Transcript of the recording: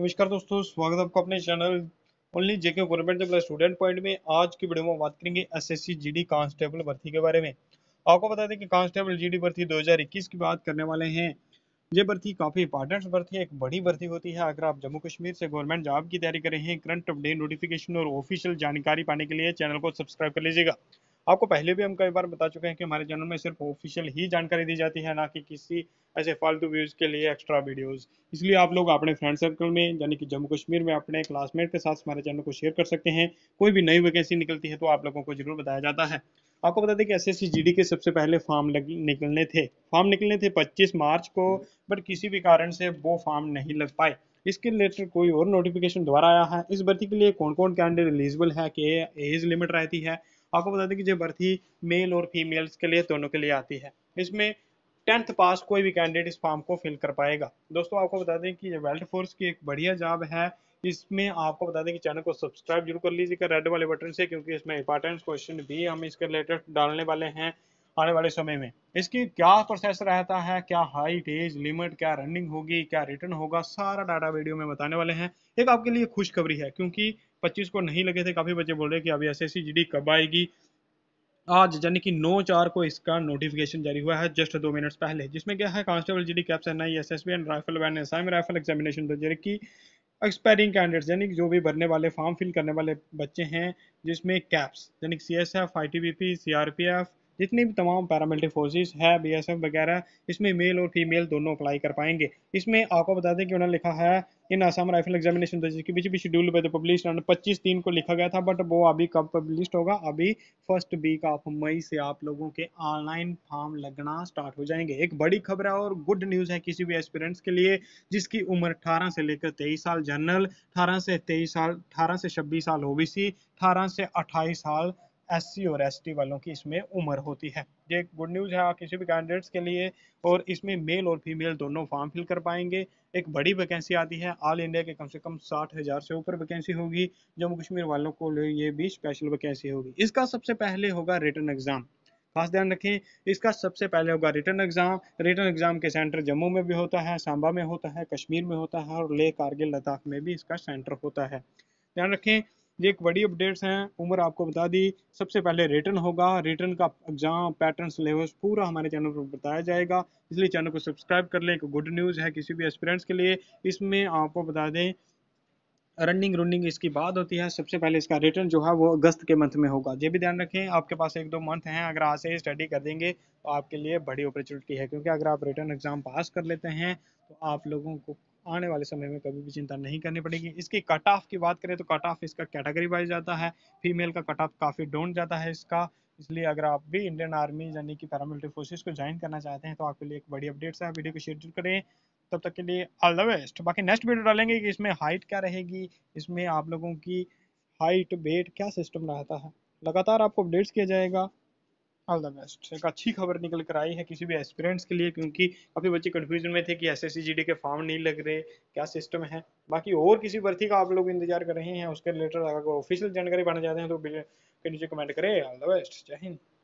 नमस्कार दोस्तों स्वागत है आपका अपने channel only JK government student point में आज की वीडियो में बात करेंगे एसएससी जीडी कांस्टेबल भर्ती के बारे में आपको बता दें कि कांस्टेबल जीडी भर्ती 2021 की बात करने वाले हैं ये भर्ती काफ़ी इंपॉर्टेंट भर्ती है एक बड़ी भर्ती होती है अगर आप जम्मू कश्मीर से गवर्नमेंट जॉब की तैयारी करें हैं करंट अपडेट नोटिफिकेशन और ऑफिशियल जानकारी पाने के लिए चैनल को सब्सक्राइब कर लीजिएगा आपको पहले भी हम कई बार बता चुके हैं कि हमारे चैनल में सिर्फ ऑफिशियल ही जानकारी दी जाती है ना कि किसी ऐसे फालतू व्यूज़ के लिए एक्स्ट्रा वीडियोस इसलिए आप लोग अपने फ्रेंड सर्कल में यानी कि जम्मू कश्मीर में अपने क्लासमेट के साथ हमारे चैनल को शेयर कर सकते हैं कोई भी नई वैकेंसी निकलती है तो आप लोगों को जरूर बताया जाता है आपको बता दें कि एस एस के सबसे पहले फॉर्म निकलने थे फॉर्म निकलने थे 25 मार्च को बट किसी भी कारण से वो फॉर्म नहीं लग पाए इसके रिलेटेड कोई और नोटिफिकेशन द्वारा आया है इस भर्ती के लिए कौन कौन कैंडिडेट एलिजिबल है कि एज लिमिट रहती है आपको बता दें कि जो भर्ती मेल और फीमेल्स के लिए दोनों के लिए आती है इसमें टेंथ पास कोई भी कैंडिडेट इस फॉर्म को फिल कर पाएगा दोस्तों आपको बता दें कि ये वेल्ट फोर्स की एक बढ़िया जॉब है इसमें आपको बता दें कि चैनल को सब्सक्राइब जरूर कर लीजिएगा रेड वाले बटन से क्योंकि इसमें इंपॉर्टेंट क्वेश्चन भी हम इसके रिलेटेड डालने वाले हैं आने वाले समय में इसकी क्या प्रोसेस रहता है क्या हाई डेज लिमिट क्या रनिंग होगी क्या रिटर्न होगा सारा डाटा वीडियो में बताने वाले हैं एक आपके लिए खुशखबरी है क्योंकि 25 को नहीं लगे थे काफ़ी बच्चे बोल रहे कि अभी एस एस कब आएगी आज यानी कि 9 चार को इसका नोटिफिकेशन जारी हुआ है जस्ट दो मिनट्स पहले जिसमें क्या है constable G D CAPS N I S S B and rifle man S I rifle examination दो की एक्सपायरिंग कैंडिडेट्स यानी जो भी भरने वाले फॉर्म फिल करने वाले बच्चे हैं जिसमें कैप्स यानी C S F I T B P C R P F जितनी भी तमाम पैरामिलिट्री फोर्सेज है बी एस एफ वगैरह इसमें मेल और फीमेल दोनों अप्लाई कर पाएंगे इसमें आपको बता दें कि उन्होंने लिखा है इन आसाम राइफल एग्जामिनेशन के बीच भी शेड्यूल पे पब्लिश पच्चीस तीन को लिखा गया था बट वो अभी कब पब्लिश होगा अभी फर्स्ट वीक ऑफ मई से आप लोगों के ऑनलाइन फॉर्म लगना स्टार्ट हो जाएंगे एक बड़ी खबर है और गुड न्यूज़ है किसी भी एस्पिरेंट्स के लिए जिसकी उम्र 18 से लेकर 23 साल जनरल 18 से 23 साल 18 से 26 साल ओबीसी 18 से अट्ठाईस साल एस और एस वालों की इसमें उम्र होती है ये गुड न्यूज़ है किसी भी कैंडिडेट्स के लिए और इसमें मेल और फीमेल दोनों फॉर्म फिल कर पाएंगे एक बड़ी वैकेंसी आती है ऑल इंडिया के कम से कम साठ हज़ार से ऊपर वैकेंसी होगी जम्मू कश्मीर वालों को ये भी स्पेशल वैकेंसी होगी इसका सबसे पहले होगा रिटर्न एग्ज़ाम खास ध्यान रखें इसका सबसे पहले होगा रिटर्न एग्ज़ाम रिटर्न एग्ज़ाम के सेंटर जम्मू में भी होता है सांबा में होता है कश्मीर में होता है और लेह कारगिल लद्दाख में भी इसका सेंटर होता है ध्यान रखें ये एक बड़ी अपडेट्स हैं उम्र आपको बता दी सबसे पहले रिटर्न होगा रिटर्न का एग्जाम पैटर्न सिलेबस पूरा हमारे चैनल पर बताया जाएगा इसलिए चैनल को सब्सक्राइब कर लें एक गुड न्यूज़ है किसी भी एक्सपीरियंट्स के लिए इसमें आपको बता दें रनिंग रनिंग इसकी बात होती है सबसे पहले इसका रिटर्न जो है वो अगस्त के मंथ में होगा ये भी ध्यान रखें आपके पास एक दो मंथ हैं अगर आज से स्टडी कर देंगे तो आपके लिए बड़ी अपॉर्चुनिटी है क्योंकि अगर आप रिटर्न एग्ज़ाम पास कर लेते हैं तो आप लोगों को आने वाले समय में कभी भी चिंता नहीं करनी पड़ेगी इसके कट ऑफ की बात करें तो कट ऑफ इसका कैटेगरी वाइज जाता है फीमेल का कट ऑफ काफ़ी डाउन जाता है इसका इसलिए अगर आप भी इंडियन आर्मी यानी कि पैरामिलिट्री फोर्सेज को ज्वाइन करना चाहते हैं तो आपके लिए एक बड़ी अपडेट है वीडियो को शेयर जरूर करें तब तक के लिए ऑल द बेस्ट बाकी नेक्स्ट वीडियो डालेंगे कि इसमें हाइट क्या रहेगी इसमें आप लोगों की हाइट वेट क्या सिस्टम रहता है लगातार आपको अपडेट्स किया जाएगा ऑल द बेस्ट एक अच्छी खबर निकल कर आई है किसी भी एस्पिरेंट्स के लिए क्योंकि काफ़ी बच्चे कन्फ्यूजन में थे कि एस एस के फॉर्म नहीं लग रहे क्या सिस्टम है बाकी और किसी भर्ती का आप लोग इंतजार कर रहे हैं उसके रिलेटेड अगर ऑफिशियल जानकारी पाना चाहते हैं तो के नीचे कमेंट करें ऑल द बेस्ट जय हिंद